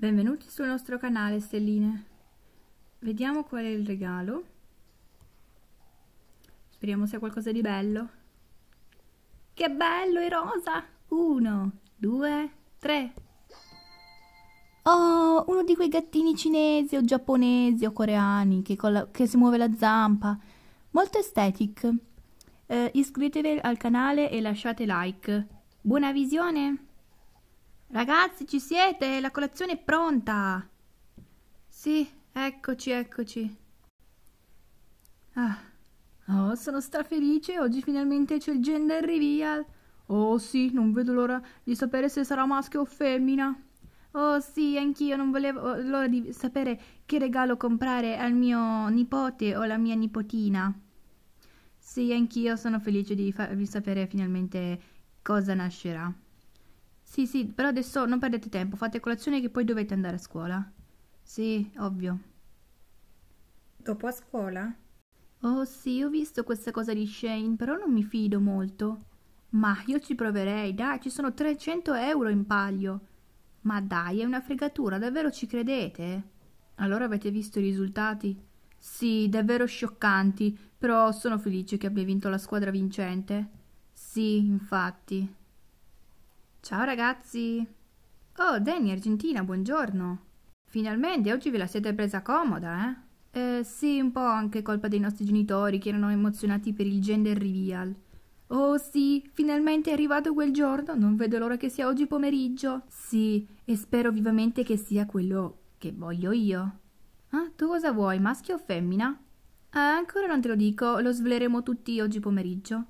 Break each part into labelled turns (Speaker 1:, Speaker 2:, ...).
Speaker 1: Benvenuti sul nostro canale Stelline. Vediamo qual è il regalo. Speriamo sia qualcosa di bello. Che bello, è rosa! Uno, due, tre. Oh, uno di quei gattini cinesi o giapponesi o coreani che, la, che si muove la zampa. Molto estetic. Eh, iscrivetevi al canale e lasciate like. Buona visione! Ragazzi, ci siete? La colazione è pronta! Sì, eccoci, eccoci. Ah. Oh, sono strafelice, oggi finalmente c'è il gender reveal. Oh sì, non vedo l'ora di sapere se sarà maschio o femmina. Oh sì, anch'io non volevo oh, l'ora di sapere che regalo comprare al mio nipote o alla mia nipotina. Sì, anch'io sono felice di farvi sapere finalmente cosa nascerà. Sì, sì, però adesso non perdete tempo, fate colazione che poi dovete andare a scuola. Sì, ovvio. Dopo a scuola? Oh sì, ho visto questa cosa di Shane, però non mi fido molto. Ma io ci proverei, dai, ci sono 300 euro in palio. Ma dai, è una fregatura, davvero ci credete? Allora avete visto i risultati? Sì, davvero scioccanti, però sono felice che abbia vinto la squadra vincente. Sì, infatti. Ciao ragazzi! Oh, Danny, Argentina, buongiorno! Finalmente, oggi ve la siete presa comoda, eh? Eh, sì, un po' anche colpa dei nostri genitori che erano emozionati per il gender reveal. Oh sì, finalmente è arrivato quel giorno, non vedo l'ora che sia oggi pomeriggio. Sì, e spero vivamente che sia quello che voglio io. Ah, tu cosa vuoi, maschio o femmina? Ah, ancora non te lo dico, lo sveleremo tutti oggi pomeriggio.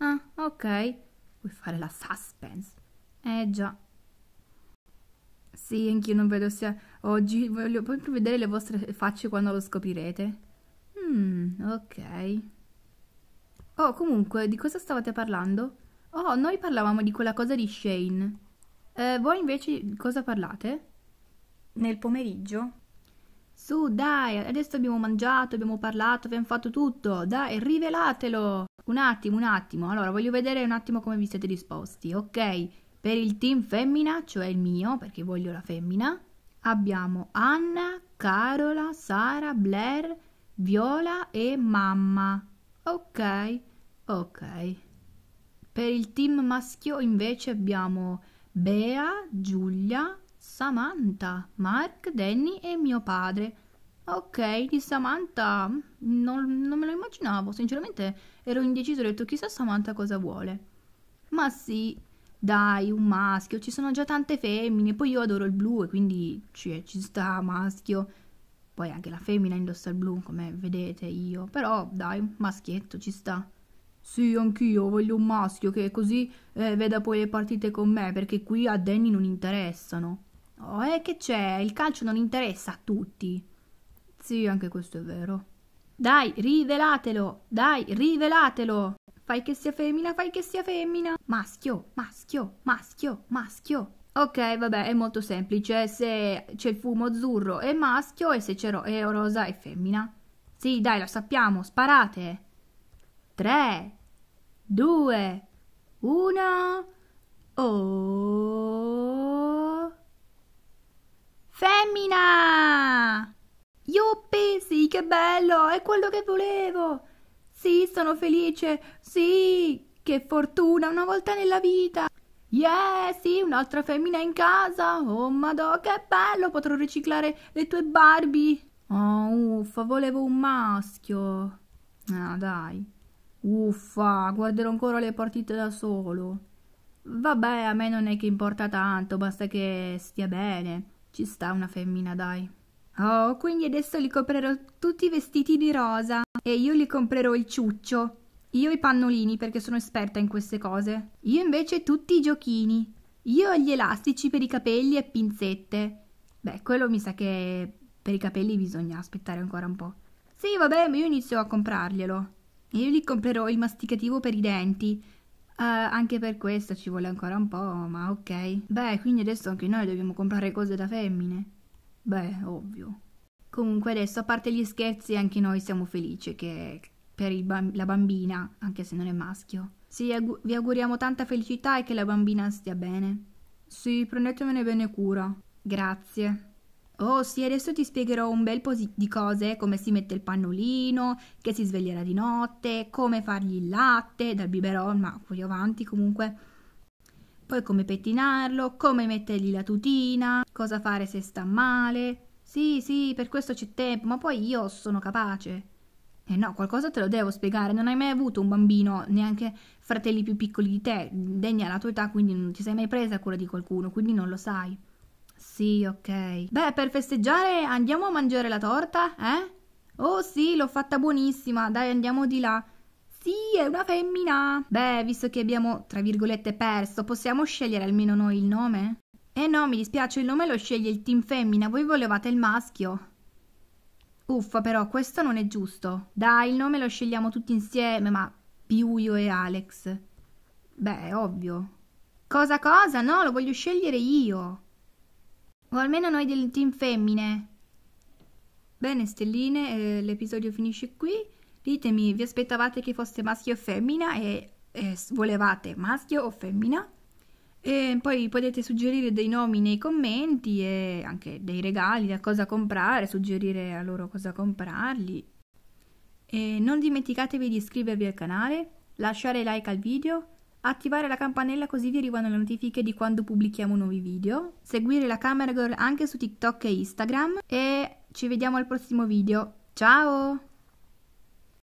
Speaker 1: Ah, ok. Vuoi fare la suspense? Eh già. Sì, anch'io non vedo sia... Oggi voglio proprio vedere le vostre facce quando lo scoprirete. Mm, ok. Oh, comunque, di cosa stavate parlando? Oh, noi parlavamo di quella cosa di Shane. Eh, voi invece di cosa parlate? Nel pomeriggio? Su, dai, adesso abbiamo mangiato, abbiamo parlato, abbiamo fatto tutto. Dai, rivelatelo! Un attimo, un attimo. Allora, voglio vedere un attimo come vi siete disposti, ok? Per il team femmina, cioè il mio, perché voglio la femmina, abbiamo Anna, Carola, Sara, Blair, Viola e mamma. Ok, ok. Per il team maschio invece abbiamo Bea, Giulia, Samantha, Mark, Danny e mio padre. Ok, di Samantha non, non, me lo immaginavo, sinceramente ero indeciso, ho detto chissà Samantha cosa vuole. Ma sì, dai, un maschio, ci sono già tante femmine, poi io adoro il blu e quindi ci, cioè, ci sta maschio. Poi anche la femmina indossa il blu, come vedete io, però dai, maschietto ci sta. Sì, anch'io voglio un maschio che così eh, veda poi le partite con me, perché qui a Danny non interessano. Oh, eh, che c'è? Il calcio non interessa a tutti. Sì, anche questo è vero. Dai, rivelatelo! Dai, rivelatelo! Fai che sia femmina, fai che sia femmina. Maschio, maschio, maschio, maschio. Ok, vabbè, è molto semplice. Se c'è il fumo azzurro è maschio e se c'è ro è rosa è femmina. Sì, dai, lo sappiamo, sparate. 3, 2, 1. Oh. Femmina! Yuppie, sì, che bello, è quello che volevo. Sì, sono felice! Sì! Che fortuna, una volta nella vita! Yeah, sì, un'altra femmina in casa! Oh, madò, che bello! Potrò riciclare le tue Barbie! Oh, uffa, volevo un maschio! Ah, dai! Uffa, guarderò ancora le partite da solo! Vabbè, a me non è che importa tanto, basta che stia bene. Ci sta una femmina, dai. Oh, quindi adesso li comprerò tutti i vestiti di rosa e io li comprerò il ciuccio. Io i pannolini perché sono esperta in queste cose. Io invece tutti i giochini. Io gli elastici per i capelli e pinzette. Beh, quello mi sa che per i capelli bisogna aspettare ancora un po'. Sì, vabbè, ma io inizio a comprarglielo. Io gli comprerò il masticativo per i denti. Uh, anche per questo ci vuole ancora un po', ma ok. Beh, quindi adesso anche noi dobbiamo comprare cose da femmine. Beh, ovvio. Comunque adesso, a parte gli scherzi, anche noi siamo felici che per ba- la bambina, anche se non è maschio. Sì, aug- vi auguriamo tanta felicità e che la bambina stia bene. Sì, prendetemene bene cura. Grazie. Oh sì, adesso ti spiegherò un bel po' di cose, come si mette il pannolino, che si sveglierà di notte, come fargli il latte dal biberon, ma voglio avanti comunque. Poi come pettinarlo, come mettergli la tutina, cosa fare se sta male. Sì, sì, per questo c'è tempo, ma poi io sono capace. Eh no, qualcosa te lo devo spiegare. Non hai mai avuto un bambino, neanche fratelli più piccoli di te, degni alla tua età, quindi non ti sei mai presa cura di qualcuno, quindi non lo sai. Sì, ok. Beh, per festeggiare andiamo a mangiare la torta, eh? Oh sì, l'ho fatta buonissima, dai andiamo di là è una femmina. Beh, visto che abbiamo, tra virgolette, perso, possiamo scegliere almeno noi il nome? Eh no, mi dispiace, il nome lo sceglie il team femmina, voi volevate il maschio. Uffa, però, questo non è giusto. Dai, il nome lo scegliamo tutti insieme, ma più io e Alex. Beh, ovvio. Cosa cosa? No, lo voglio scegliere io. O almeno noi del team femmine. Bene, stelline, eh, l'episodio finisce qui. Ditemi, vi aspettavate che fosse maschio o femmina e, e volevate maschio o femmina? E poi potete suggerire dei nomi nei commenti e anche dei regali da cosa comprare, suggerire a loro cosa comprarli. E non dimenticatevi di iscrivervi al canale, lasciare like al video, attivare la campanella così vi arrivano le notifiche di quando pubblichiamo nuovi video, seguire la Camera Girl anche su TikTok e Instagram e ci vediamo al prossimo video. Ciao!